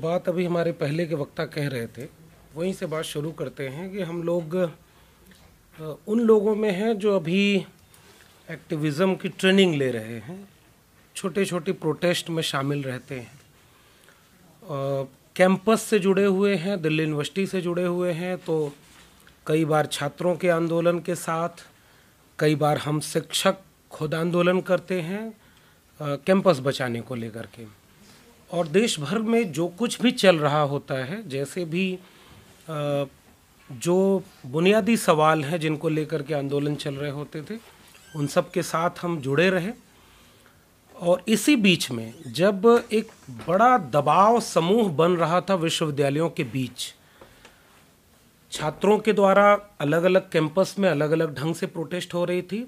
बात अभी हमारे पहले के वक्ता कह रहे थे वहीं से बात शुरू करते हैं कि हम लोग उन लोगों में हैं जो अभी एक्टिविज़म की ट्रेनिंग ले रहे हैं छोटे छोटे प्रोटेस्ट में शामिल रहते हैं कैंपस से जुड़े हुए हैं दिल्ली यूनिवर्सिटी से जुड़े हुए हैं तो कई बार छात्रों के आंदोलन के साथ कई बार हम शिक्षक खुद आंदोलन करते हैं कैंपस बचाने को लेकर के और देश भर में जो कुछ भी चल रहा होता है जैसे भी जो बुनियादी सवाल हैं जिनको लेकर के आंदोलन चल रहे होते थे उन सब के साथ हम जुड़े रहे और इसी बीच में जब एक बड़ा दबाव समूह बन रहा था विश्वविद्यालयों के बीच छात्रों के द्वारा अलग अलग कैंपस में अलग अलग ढंग से प्रोटेस्ट हो रही थी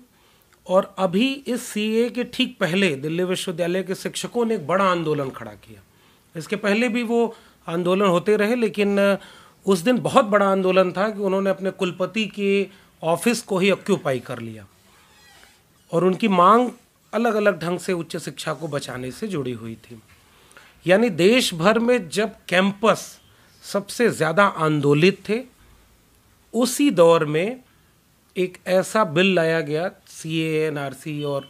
और अभी इस सी के ठीक पहले दिल्ली विश्वविद्यालय के शिक्षकों ने एक बड़ा आंदोलन खड़ा किया इसके पहले भी वो आंदोलन होते रहे लेकिन उस दिन बहुत बड़ा आंदोलन था कि उन्होंने अपने कुलपति के ऑफिस को ही ऑक्यूपाई कर लिया और उनकी मांग अलग अलग ढंग से उच्च शिक्षा को बचाने से जुड़ी हुई थी यानी देश भर में जब कैंपस सबसे ज़्यादा आंदोलित थे उसी दौर में एक ऐसा बिल लाया गया सी एन आर सी और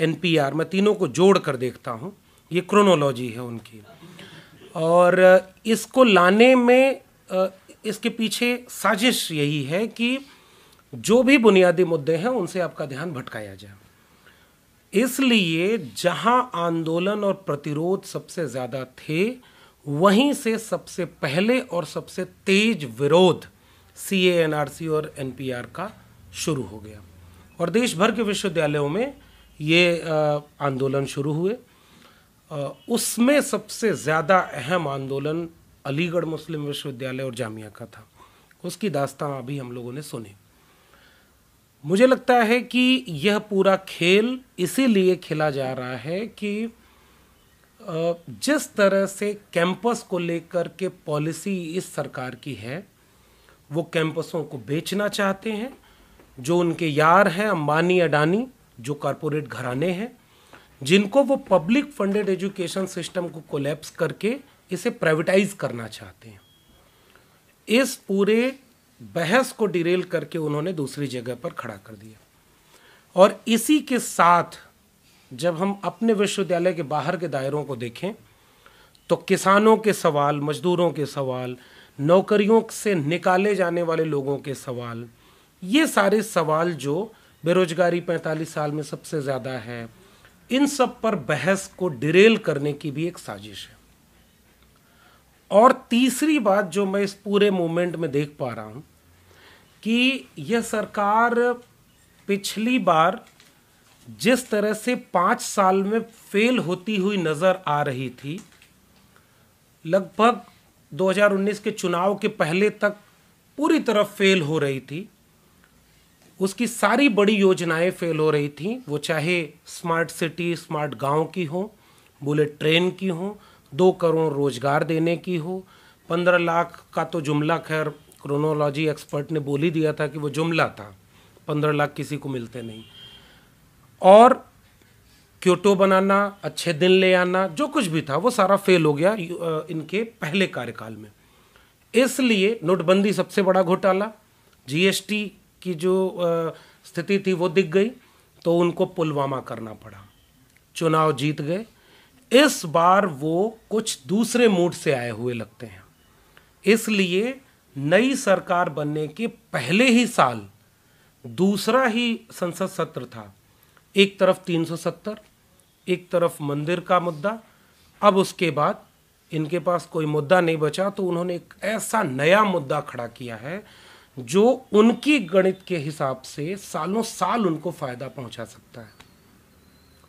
एन पी आर मैं तीनों को जोड़ कर देखता हूँ ये क्रोनोलॉजी है उनकी और इसको लाने में इसके पीछे साजिश यही है कि जो भी बुनियादी मुद्दे हैं उनसे आपका ध्यान भटकाया जाए इसलिए जहां आंदोलन और प्रतिरोध सबसे ज़्यादा थे वहीं से सबसे पहले और सबसे तेज विरोध सी ए एन आर सी और एन पी आर का शुरू हो गया और देश भर के विश्वविद्यालयों में ये आंदोलन शुरू हुए उसमें सबसे ज़्यादा अहम आंदोलन अलीगढ़ मुस्लिम विश्वविद्यालय और जामिया का था उसकी दास्तां अभी हम लोगों ने सुनी मुझे लगता है कि यह पूरा खेल इसीलिए खेला जा रहा है कि जिस तरह से कैंपस को लेकर के पॉलिसी इस सरकार की है वो कैंपसों को बेचना चाहते हैं जो उनके यार हैं अंबानी अडानी जो कॉरपोरेट घराने हैं जिनको वो पब्लिक फंडेड एजुकेशन सिस्टम को कोलैप्स करके इसे प्राइवेटाइज करना चाहते हैं इस पूरे बहस को डिरेल करके उन्होंने दूसरी जगह पर खड़ा कर दिया और इसी के साथ जब हम अपने विश्वविद्यालय के बाहर के दायरों को देखें तो किसानों के सवाल मजदूरों के सवाल नौकरियों से निकाले जाने वाले लोगों के सवाल ये सारे सवाल जो बेरोजगारी 45 साल में सबसे ज़्यादा है इन सब पर बहस को डिरेल करने की भी एक साजिश है और तीसरी बात जो मैं इस पूरे मूवमेंट में देख पा रहा हूँ कि यह सरकार पिछली बार जिस तरह से पाँच साल में फेल होती हुई नज़र आ रही थी लगभग 2019 के चुनाव के पहले तक पूरी तरह फेल हो रही थी उसकी सारी बड़ी योजनाएं फेल हो रही थी वो चाहे स्मार्ट सिटी स्मार्ट गांव की हो बुलेट ट्रेन की हो दो करोड़ रोजगार देने की हो पंद्रह लाख का तो जुमला खैर क्रोनोलॉजी एक्सपर्ट ने बोल ही दिया था कि वो जुमला था पंद्रह लाख किसी को मिलते नहीं और क्योटो बनाना अच्छे दिन ले आना जो कुछ भी था वो सारा फेल हो गया इनके पहले कार्यकाल में इसलिए नोटबंदी सबसे बड़ा घोटाला जीएसटी की जो स्थिति थी वो दिख गई तो उनको पुलवामा करना पड़ा चुनाव जीत गए इस बार वो कुछ दूसरे मूड से आए हुए लगते हैं इसलिए नई सरकार बनने के पहले ही साल दूसरा ही संसद सत्र था एक तरफ 370 एक तरफ मंदिर का मुद्दा अब उसके बाद इनके पास कोई मुद्दा नहीं बचा तो उन्होंने एक ऐसा नया मुद्दा खड़ा किया है जो उनकी गणित के हिसाब से सालों साल उनको फायदा पहुंचा सकता है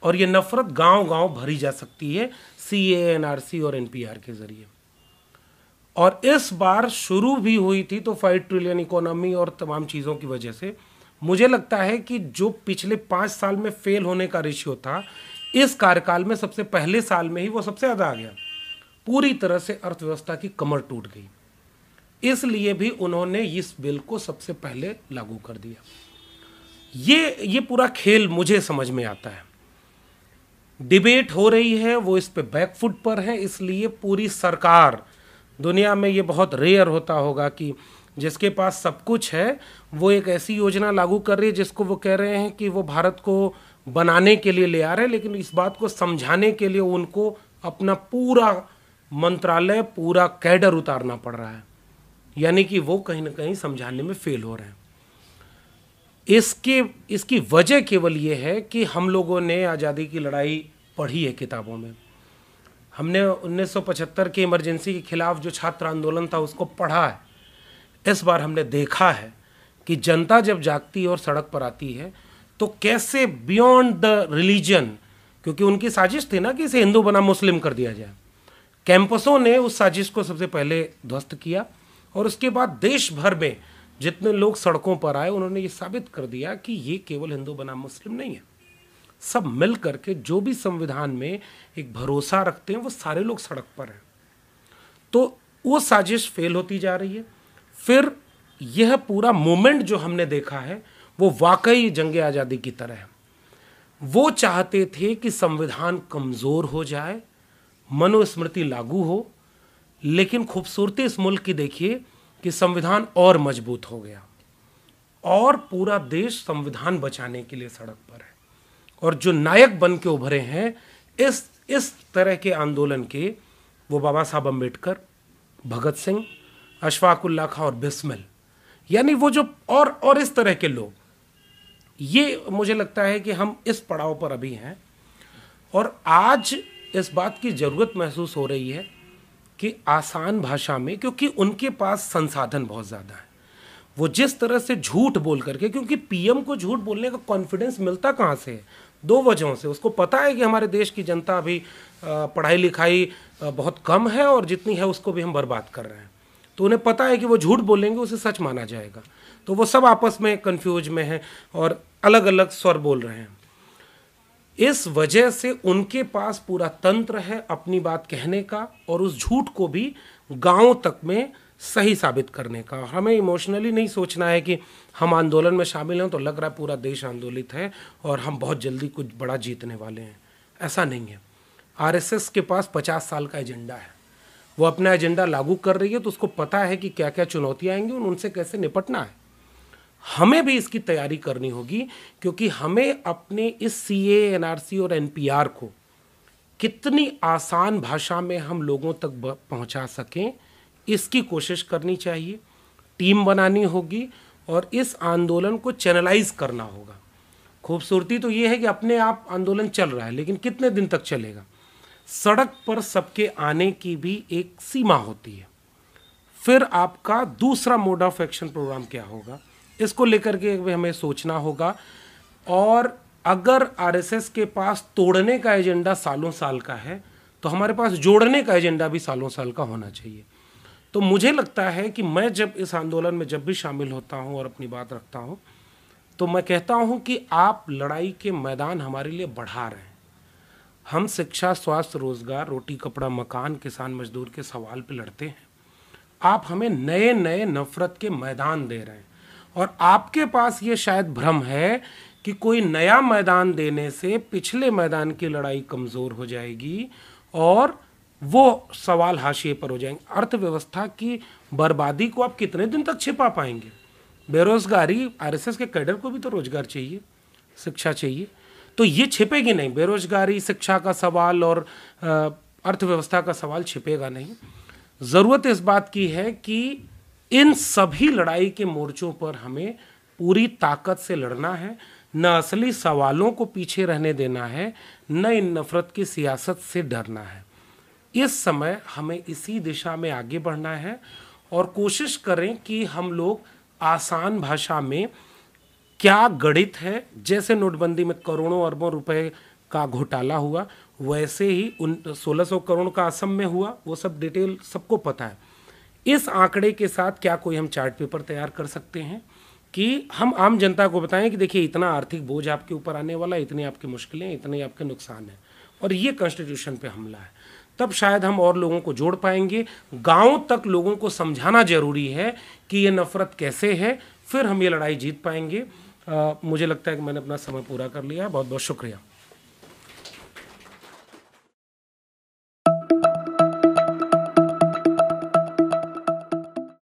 और ये नफरत गांव गांव भरी जा सकती है सी ए एन आर सी और एन पी आर के जरिए और इस बार शुरू भी हुई थी तो फाइव ट्रिलियन इकोनॉमी और तमाम चीज़ों की वजह से मुझे लगता है कि जो पिछले पाँच साल में फेल होने का रेशियो था इस कार्यकाल में सबसे पहले साल में ही वो सबसे ज़्यादा आ गया पूरी तरह से अर्थव्यवस्था की कमर टूट गई इसलिए भी उन्होंने इस बिल को सबसे पहले लागू कर दिया ये ये पूरा खेल मुझे समझ में आता है डिबेट हो रही है वो इस पे बैकफुट पर है इसलिए पूरी सरकार दुनिया में ये बहुत रेयर होता होगा कि जिसके पास सब कुछ है वो एक ऐसी योजना लागू कर रही है जिसको वो कह रहे हैं कि वो भारत को बनाने के लिए ले आ रहे हैं लेकिन इस बात को समझाने के लिए उनको अपना पूरा मंत्रालय पूरा कैडर उतारना पड़ रहा है यानी कि वो कहीं ना कहीं समझाने में फेल हो रहे हैं इसके इसकी वजह केवल ये है कि हम लोगों ने आज़ादी की लड़ाई पढ़ी है किताबों में हमने 1975 के इमरजेंसी के खिलाफ जो छात्र आंदोलन था उसको पढ़ा है इस बार हमने देखा है कि जनता जब जागती है और सड़क पर आती है तो कैसे बियॉन्ड द रिलीजन क्योंकि उनकी साजिश थी ना कि इसे हिंदू बना मुस्लिम कर दिया जाए कैंपसों ने उस साजिश को सबसे पहले ध्वस्त किया और उसके बाद देश भर में जितने लोग सड़कों पर आए उन्होंने ये साबित कर दिया कि ये केवल हिंदू बना मुस्लिम नहीं है सब मिल करके जो भी संविधान में एक भरोसा रखते हैं वो सारे लोग सड़क पर हैं तो वो साजिश फेल होती जा रही है फिर यह पूरा मोमेंट जो हमने देखा है वो वाकई जंग आज़ादी की तरह है वो चाहते थे कि संविधान कमज़ोर हो जाए मनोस्मृति लागू हो लेकिन खूबसूरती इस मुल्क की देखिए कि संविधान और मजबूत हो गया और पूरा देश संविधान बचाने के लिए सड़क पर है और जो नायक बन के उभरे हैं इस इस तरह के आंदोलन के वो बाबा साहब अम्बेडकर भगत सिंह अशफाक उल्ला खां और बिस्मिल यानी वो जो और और इस तरह के लोग ये मुझे लगता है कि हम इस पड़ाव पर अभी हैं और आज इस बात की ज़रूरत महसूस हो रही है कि आसान भाषा में क्योंकि उनके पास संसाधन बहुत ज़्यादा है वो जिस तरह से झूठ बोल करके क्योंकि पीएम को झूठ बोलने का कॉन्फिडेंस मिलता कहाँ से है दो वजहों से उसको पता है कि हमारे देश की जनता अभी पढ़ाई लिखाई बहुत कम है और जितनी है उसको भी हम बर्बाद कर रहे हैं तो उन्हें पता है कि वो झूठ बोलेंगे उसे सच माना जाएगा तो वो सब आपस में कन्फ्यूज में हैं और अलग अलग स्वर बोल रहे हैं इस वजह से उनके पास पूरा तंत्र है अपनी बात कहने का और उस झूठ को भी गांव तक में सही साबित करने का हमें इमोशनली नहीं सोचना है कि हम आंदोलन में शामिल हैं तो लग रहा है पूरा देश आंदोलित है और हम बहुत जल्दी कुछ बड़ा जीतने वाले हैं ऐसा नहीं है आरएसएस के पास पचास साल का एजेंडा है वो अपना एजेंडा लागू कर रही है तो उसको पता है कि क्या क्या चुनौतियाँ आएंगी उनसे कैसे निपटना है हमें भी इसकी तैयारी करनी होगी क्योंकि हमें अपने इस सी एनआरसी और एन को कितनी आसान भाषा में हम लोगों तक पहुंचा सकें इसकी कोशिश करनी चाहिए टीम बनानी होगी और इस आंदोलन को चैनलाइज करना होगा खूबसूरती तो ये है कि अपने आप आंदोलन चल रहा है लेकिन कितने दिन तक चलेगा सड़क पर सबके आने की भी एक सीमा होती है फिर आपका दूसरा मोड ऑफ एक्शन प्रोग्राम क्या होगा इसको लेकर के हमें सोचना होगा और अगर आरएसएस के पास तोड़ने का एजेंडा सालों साल का है तो हमारे पास जोड़ने का एजेंडा भी सालों साल का होना चाहिए तो मुझे लगता है कि मैं जब इस आंदोलन में जब भी शामिल होता हूँ और अपनी बात रखता हूँ तो मैं कहता हूँ कि आप लड़ाई के मैदान हमारे लिए बढ़ा रहे हैं हम शिक्षा स्वास्थ्य रोजगार रोटी कपड़ा मकान किसान मजदूर के सवाल पर लड़ते हैं आप हमें नए नए नफरत के मैदान दे रहे हैं और आपके पास ये शायद भ्रम है कि कोई नया मैदान देने से पिछले मैदान की लड़ाई कमज़ोर हो जाएगी और वो सवाल हाशिए पर हो जाएंगे अर्थव्यवस्था की बर्बादी को आप कितने दिन तक छिपा पाएंगे बेरोजगारी आरएसएस के कैडर को भी तो रोजगार चाहिए शिक्षा चाहिए तो ये छिपेगी नहीं बेरोजगारी शिक्षा का सवाल और अर्थव्यवस्था का सवाल छिपेगा नहीं ज़रूरत इस बात की है कि इन सभी लड़ाई के मोर्चों पर हमें पूरी ताकत से लड़ना है न असली सवालों को पीछे रहने देना है न इन नफरत की सियासत से डरना है इस समय हमें इसी दिशा में आगे बढ़ना है और कोशिश करें कि हम लोग आसान भाषा में क्या गणित है जैसे नोटबंदी में करोड़ों अरबों रुपए का घोटाला हुआ वैसे ही उन सोलह सौ करोड़ का असम में हुआ वो सब डिटेल सबको पता है इस आंकड़े के साथ क्या कोई हम चार्ट पेपर तैयार कर सकते हैं कि हम आम जनता को बताएं कि देखिए इतना आर्थिक बोझ आपके ऊपर आने वाला है इतनी आपकी मुश्किलें इतने आपके नुकसान हैं और ये कॉन्स्टिट्यूशन पे हमला है तब शायद हम और लोगों को जोड़ पाएंगे गांव तक लोगों को समझाना ज़रूरी है कि ये नफ़रत कैसे है फिर हम ये लड़ाई जीत पाएंगे आ, मुझे लगता है कि मैंने अपना समय पूरा कर लिया बहुत बहुत शुक्रिया